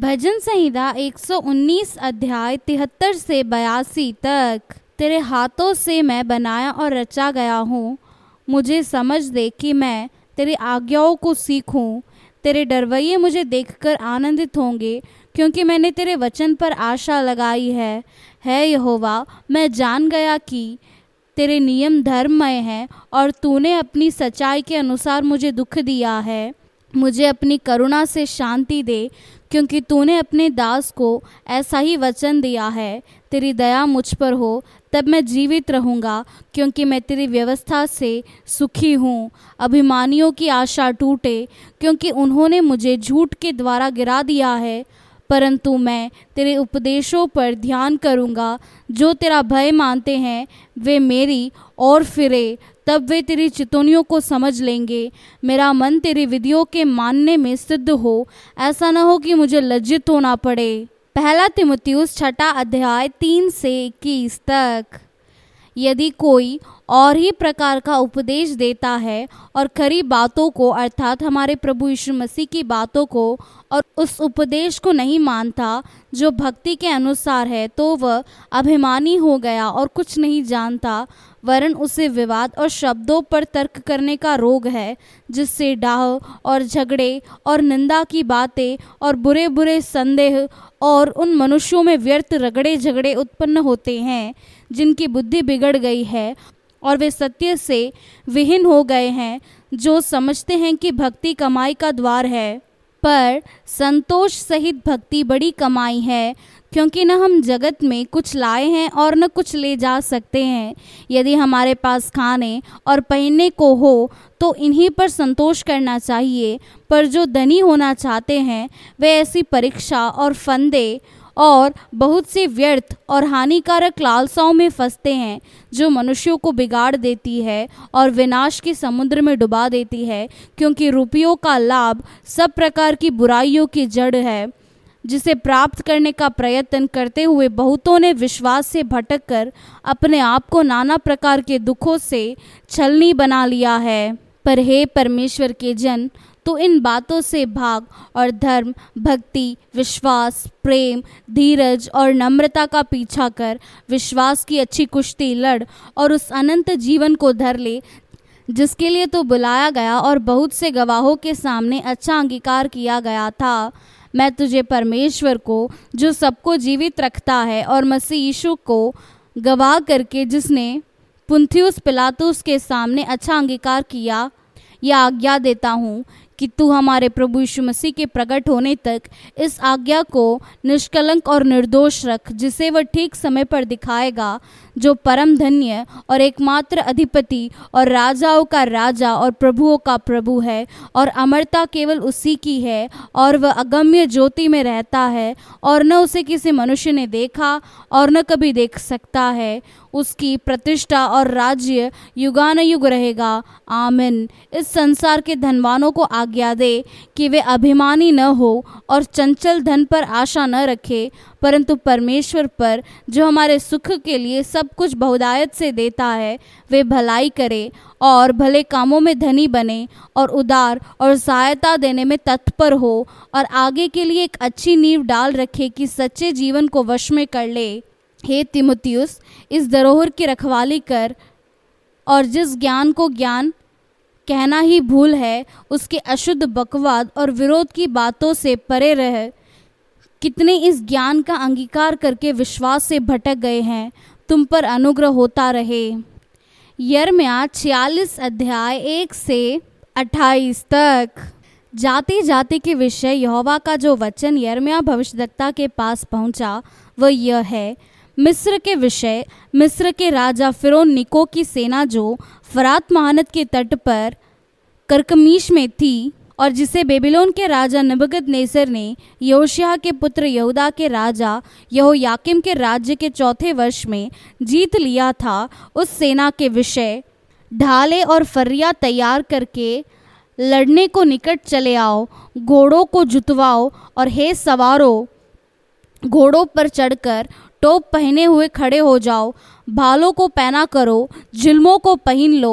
भजन संहिता 119 अध्याय तिहत्तर से बयासी तक तेरे हाथों से मैं बनाया और रचा गया हूँ मुझे समझ दे कि मैं तेरी आज्ञाओं को सीखूं तेरे डरवैये मुझे देखकर आनंदित होंगे क्योंकि मैंने तेरे वचन पर आशा लगाई है है यहोवा मैं जान गया कि तेरे नियम धर्ममय हैं और तूने अपनी सच्चाई के अनुसार मुझे दुख दिया है मुझे अपनी करुणा से शांति दे क्योंकि तूने अपने दास को ऐसा ही वचन दिया है तेरी दया मुझ पर हो तब मैं जीवित रहूँगा क्योंकि मैं तेरी व्यवस्था से सुखी हूँ अभिमानियों की आशा टूटे क्योंकि उन्होंने मुझे झूठ के द्वारा गिरा दिया है परंतु मैं तेरे उपदेशों पर ध्यान करूँगा जो तेरा भय मानते हैं वे मेरी और फिरे तब वे तेरी चितौनियों को समझ लेंगे मेरा मन तेरी विधियों के मानने में सिद्ध हो ऐसा न हो कि मुझे लज्जित होना पड़े पहला तिमुतियुस छठा अध्याय तीन से इक्कीस तक यदि कोई और ही प्रकार का उपदेश देता है और खरी बातों को अर्थात हमारे प्रभु यीशु मसीह की बातों को और उस उपदेश को नहीं मानता जो भक्ति के अनुसार है तो वह अभिमानी हो गया और कुछ नहीं जानता वरन उसे विवाद और शब्दों पर तर्क करने का रोग है जिससे डाह और झगड़े और निंदा की बातें और बुरे बुरे संदेह और उन मनुष्यों में व्यर्थ रगड़े झगड़े उत्पन्न होते हैं जिनकी बुद्धि बिगड़ गई है और वे सत्य से विहीन हो गए हैं जो समझते हैं कि भक्ति कमाई का द्वार है पर संतोष सहित भक्ति बड़ी कमाई है क्योंकि न हम जगत में कुछ लाए हैं और न कुछ ले जा सकते हैं यदि हमारे पास खाने और पहनने को हो तो इन्हीं पर संतोष करना चाहिए पर जो धनी होना चाहते हैं वे ऐसी परीक्षा और फंदे और बहुत से व्यर्थ और हानिकारक लालसाओं में फंसते हैं जो मनुष्यों को बिगाड़ देती है और विनाश के समुद्र में डुबा देती है क्योंकि रुपयों का लाभ सब प्रकार की बुराइयों की जड़ है जिसे प्राप्त करने का प्रयत्न करते हुए बहुतों ने विश्वास से भटक कर अपने आप को नाना प्रकार के दुखों से छलनी बना लिया है पर हे परमेश्वर के जन तो इन बातों से भाग और धर्म भक्ति विश्वास प्रेम धीरज और नम्रता का पीछा कर विश्वास की अच्छी कुश्ती लड़ और उस अनंत जीवन को धर ले जिसके लिए तो बुलाया गया और बहुत से गवाहों के सामने अच्छा अंगीकार किया गया था मैं तुझे परमेश्वर को जो सबको जीवित रखता है और मसीह यीशु को गवाह करके जिसने पुंथियुस पिलातुस के सामने अच्छा अंगीकार किया यह आज्ञा देता हूँ कि तू हमारे प्रभु यीशु मसीह के प्रकट होने तक इस आज्ञा को निष्कलंक और निर्दोष रख जिसे वह ठीक समय पर दिखाएगा जो परम धन्य और एकमात्र अधिपति और राजाओं का राजा और प्रभुओं का प्रभु है और अमरता केवल उसी की है और वह अगम्य ज्योति में रहता है और न उसे किसी मनुष्य ने देखा और न कभी देख सकता है उसकी प्रतिष्ठा और राज्य युगानयुग रहेगा आमिन इस संसार के धनवानों को आज्ञा दे कि वे अभिमानी न हो और चंचल धन पर आशा न रखे परंतु परमेश्वर पर जो हमारे सुख के लिए सब कुछ बहुदायत से देता है वे भलाई करे और भले कामों में धनी बने और उदार और सहायता देने में तत्पर हो और आगे के लिए एक अच्छी नींव डाल रखे कि सच्चे जीवन को वश में कर ले हे तिमुतियुस इस धरोहर की रखवाली कर और जिस ज्ञान को ज्ञान कहना ही भूल है उसके अशुद्ध बकवाद और विरोध की बातों से परे रह कितने इस ज्ञान का अंगीकार करके विश्वास से भटक गए हैं तुम पर अनुग्रह होता रहे यरम्या छियालीस अध्याय एक से अट्ठाईस तक जाति जाति के विषय यहोवा का जो वचन यरम्या भविष्यदक्ता के पास पहुंचा वह यह है मिस्र के विषय मिस्र के राजा फिरोन निको की सेना जो फरात महानद के तट पर करकमीश में थी और जिसे बेबीलोन के राजा नबगद नेसर ने योशिया के पुत्र यहूदा के राजा यहोयाकिम के राज्य के चौथे वर्ष में जीत लिया था उस सेना के विषय ढाले और फरिया तैयार करके लड़ने को निकट चले आओ घोड़ों को जुतवाओ और हे सवारों घोड़ों पर चढ़कर टोप पहने हुए खड़े हो जाओ भालों को पहना करो जुल्मों को पहन लो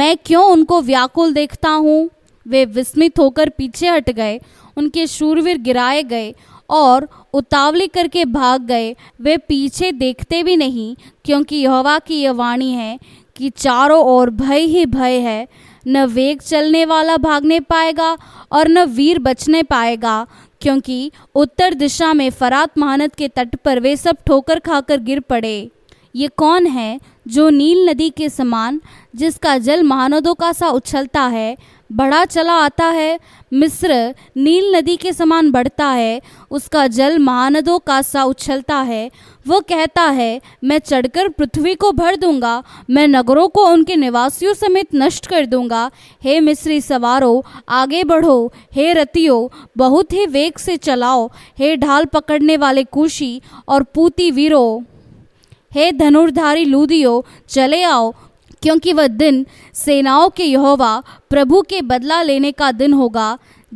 मैं क्यों उनको व्याकुल देखता हूँ वे विस्मित होकर पीछे हट गए उनके शूरवीर गिराए गए और उतावली करके भाग गए वे पीछे देखते भी नहीं क्योंकि यहोवा की यह वाणी है कि चारों ओर भय ही भय है न वेग चलने वाला भागने पाएगा और न वीर बचने पाएगा क्योंकि उत्तर दिशा में फरात महानद के तट पर वे सब ठोकर खाकर गिर पड़े ये कौन है जो नील नदी के समान जिसका जल महानदों का सा उछलता है बढ़ा चला आता है मिस्र नील नदी के समान बढ़ता है उसका जल महानदों का सा उछलता है वो कहता है मैं चढ़कर पृथ्वी को भर दूंगा मैं नगरों को उनके निवासियों समेत नष्ट कर दूंगा हे मिस्री सवारों आगे बढ़ो हे रतियों बहुत ही वेग से चलाओ हे ढाल पकड़ने वाले कुशी और पूती वीरो हे धनुर्धारी लूदियो चले आओ क्योंकि वह दिन सेनाओं के यहोवा प्रभु के बदला लेने का दिन होगा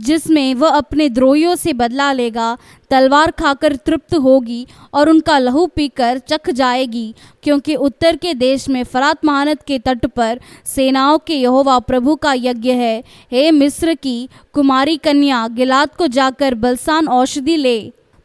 जिसमें वह अपने द्रोहियों से बदला लेगा तलवार खाकर तृप्त होगी और उनका लहू पीकर चख जाएगी क्योंकि उत्तर के देश में फरात महानत के तट पर सेनाओं के यहोवा प्रभु का यज्ञ है हे मिस्र की कुमारी कन्या गिलाद को जाकर बलसान औषधि ले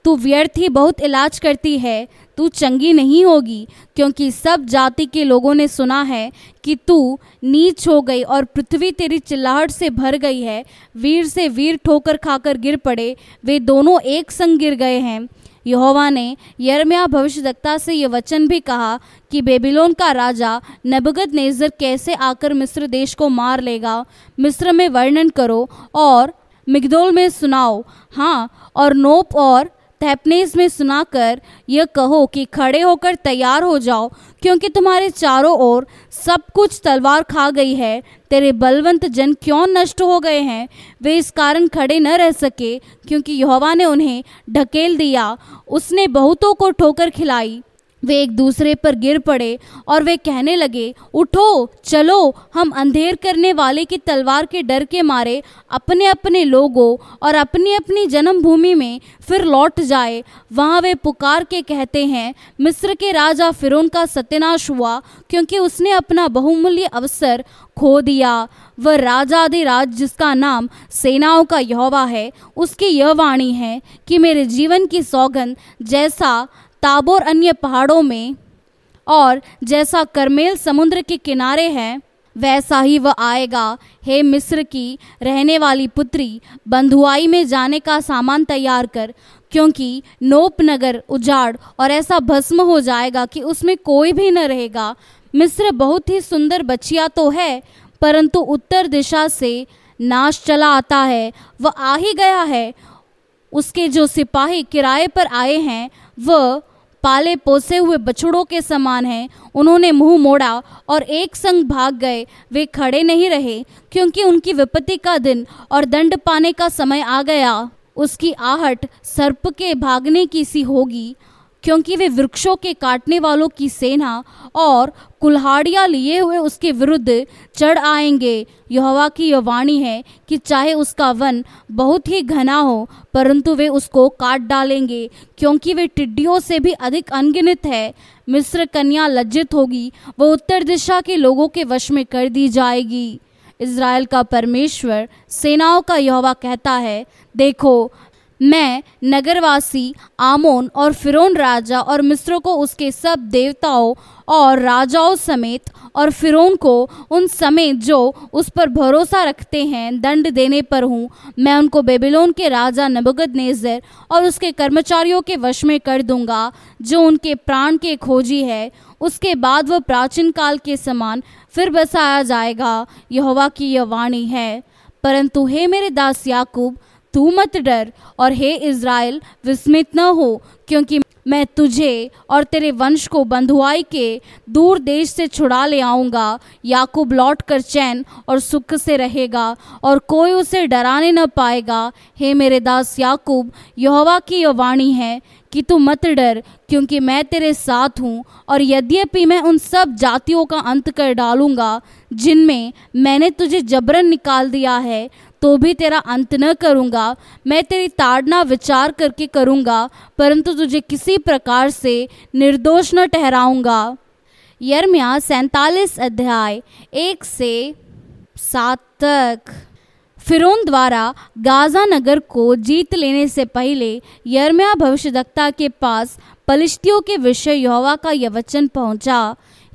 तू व्यर्थ ही बहुत इलाज करती है तू चंगी नहीं होगी क्योंकि सब जाति के लोगों ने सुना है कि तू नीच हो गई और पृथ्वी तेरी चिल्लाहट से भर गई है वीर से वीर ठोकर खाकर गिर पड़े वे दोनों एक संग गिर गए हैं यहोवा ने यरम्या दत्ता से यह वचन भी कहा कि बेबीलोन का राजा नबगद नेजर कैसे आकर मिस्र देश को मार लेगा मिस्र में वर्णन करो और मिगदोल में सुनाओ हाँ और नोप और तहपनेस में सुनाकर यह कहो कि खड़े होकर तैयार हो जाओ क्योंकि तुम्हारे चारों ओर सब कुछ तलवार खा गई है तेरे बलवंत जन क्यों नष्ट हो गए हैं वे इस कारण खड़े न रह सके क्योंकि यहोवा ने उन्हें ढकेल दिया उसने बहुतों को ठोकर खिलाई वे एक दूसरे पर गिर पड़े और वे कहने लगे उठो चलो हम अंधेर करने वाले की तलवार के डर के मारे अपने अपने लोगों और अपनी अपनी जन्मभूमि में फिर लौट जाए वहाँ वे पुकार के कहते हैं मिस्र के राजा फिरोन का सत्यनाश हुआ क्योंकि उसने अपना बहुमूल्य अवसर खो दिया वह राजाधिराज जिसका नाम सेनाओं का यहवा है उसकी यह वाणी है कि मेरे जीवन की सौगंध जैसा ताबोर अन्य पहाड़ों में और जैसा करमेल समुद्र के किनारे है वैसा ही वह आएगा हे मिस्र की रहने वाली पुत्री बंधुआई में जाने का सामान तैयार कर क्योंकि नोप नगर उजाड़ और ऐसा भस्म हो जाएगा कि उसमें कोई भी न रहेगा मिस्र बहुत ही सुंदर बचिया तो है परंतु उत्तर दिशा से नाश चला आता है वह आ ही गया है उसके जो सिपाही किराए पर आए हैं वह पाले पोसे हुए बछड़ों के समान हैं उन्होंने मुंह मोड़ा और एक संग भाग गए वे खड़े नहीं रहे क्योंकि उनकी विपत्ति का दिन और दंड पाने का समय आ गया उसकी आहट सर्प के भागने की सी होगी क्योंकि वे वृक्षों के काटने वालों की सेना और कुल्हाड़ियाँ लिए हुए उसके विरुद्ध चढ़ आएंगे यहवा की यह वाणी है कि चाहे उसका वन बहुत ही घना हो परंतु वे उसको काट डालेंगे क्योंकि वे टिड्डियों से भी अधिक अनगिनित है मिस्र कन्या लज्जित होगी वह उत्तर दिशा के लोगों के वश में कर दी जाएगी इसराइल का परमेश्वर सेनाओं का यहवा कहता है देखो मैं नगरवासी आमोन और फिरोन राजा और मिस्रों को उसके सब देवताओं और राजाओं समेत और फिरोन को उन समेत जो उस पर भरोसा रखते हैं दंड देने पर हूँ मैं उनको बेबीलोन के राजा नबगद नेजर और उसके कर्मचारियों के वश में कर दूंगा जो उनके प्राण के खोजी है उसके बाद वह प्राचीन काल के समान फिर बसाया जाएगा यहोवा की यह वाणी है परंतु हे मेरे दास याकूब तू मत डर और हे इज़राइल विस्मित न हो क्योंकि मैं तुझे और तेरे वंश को बंधुआई के दूर देश से छुड़ा ले आऊँगा याकूब लौट कर चैन और सुख से रहेगा और कोई उसे डराने न पाएगा हे मेरे दास याकूब यहोवा की यह वाणी है कि तू मत डर क्योंकि मैं तेरे साथ हूँ और यद्यपि मैं उन सब जातियों का अंत कर डालूँगा जिनमें मैंने तुझे जबरन निकाल दिया है तो भी तेरा अंत न करूँगा मैं तेरी ताड़ना विचार करके करूँगा परंतु तुझे किसी प्रकार से निर्दोष न ठहराऊँगा यरम्या सैतालीस अध्याय एक से सात तक फिरोन द्वारा गाजा नगर को जीत लेने से पहले यरम्या भविष्यदक्ता के पास पलिश्तियों के विषय यहोवा का यह वचन पहुंचा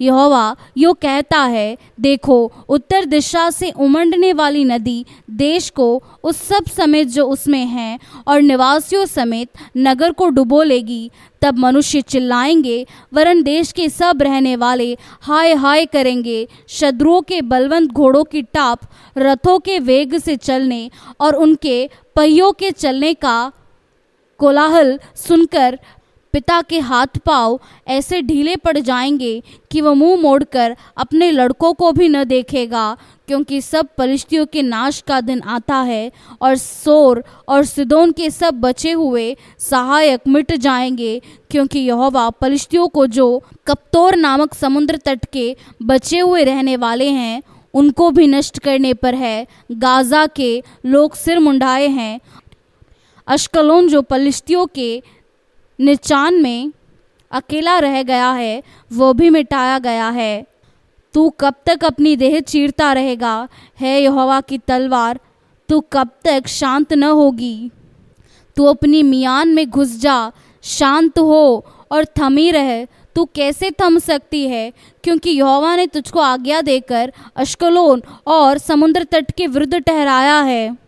यहोवा यो कहता है देखो उत्तर दिशा से उमंडने वाली नदी देश को उस सब समेत जो उसमें है और निवासियों समेत नगर को डुबो लेगी तब मनुष्य चिल्लाएंगे वरन देश के सब रहने वाले हाय हाय करेंगे शत्रुओं के बलवंत घोड़ों की टाप रथों के वेग से चलने और उनके पहियों के चलने का कोलाहल सुनकर पिता के हाथ पाव ऐसे ढीले पड़ जाएंगे कि वह मुंह मोड़कर अपने लड़कों को भी न देखेगा क्योंकि सब परिश्तियों के नाश का दिन आता है और सोर और सिदोन के सब बचे हुए सहायक मिट जाएंगे क्योंकि यहोवा परिश्तियों को जो कप्तोर नामक समुद्र तट के बचे हुए रहने वाले हैं उनको भी नष्ट करने पर है गाजा के लोग सिर मुंडाए हैं अश्कलोन जो पलिश्तियों के निचान में अकेला रह गया है वो भी मिटाया गया है तू कब तक अपनी देह चीरता रहेगा है यहोवा की तलवार तू कब तक शांत न होगी तू अपनी मियान में घुस जा शांत हो और थमी रह तू कैसे थम सकती है क्योंकि यहोवा ने तुझको आज्ञा देकर अश्कलोन और समुद्र तट के विरुद्ध ठहराया है